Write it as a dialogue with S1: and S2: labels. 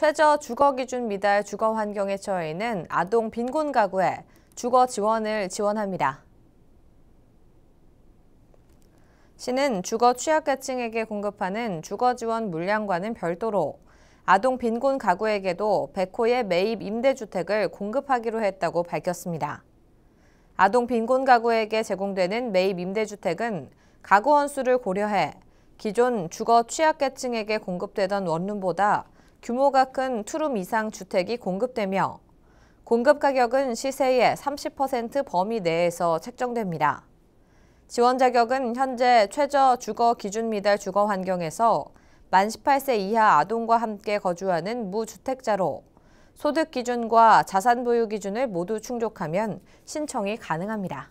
S1: 최저 주거 기준 미달 주거 환경에 처해 있는 아동 빈곤 가구에 주거 지원을 지원합니다. 시는 주거 취약계층에게 공급하는 주거 지원 물량과는 별도로 아동 빈곤 가구에게도 1 0 0호의 매입 임대주택을 공급하기로 했다고 밝혔습니다. 아동 빈곤 가구에게 제공되는 매입 임대주택은 가구 원수를 고려해 기존 주거 취약계층에게 공급되던 원룸보다 규모가 큰 투룸 이상 주택이 공급되며 공급 가격은 시세의 30% 범위 내에서 책정됩니다. 지원 자격은 현재 최저 주거 기준 미달 주거 환경에서 만 18세 이하 아동과 함께 거주하는 무주택자로 소득 기준과 자산 보유 기준을 모두 충족하면 신청이 가능합니다.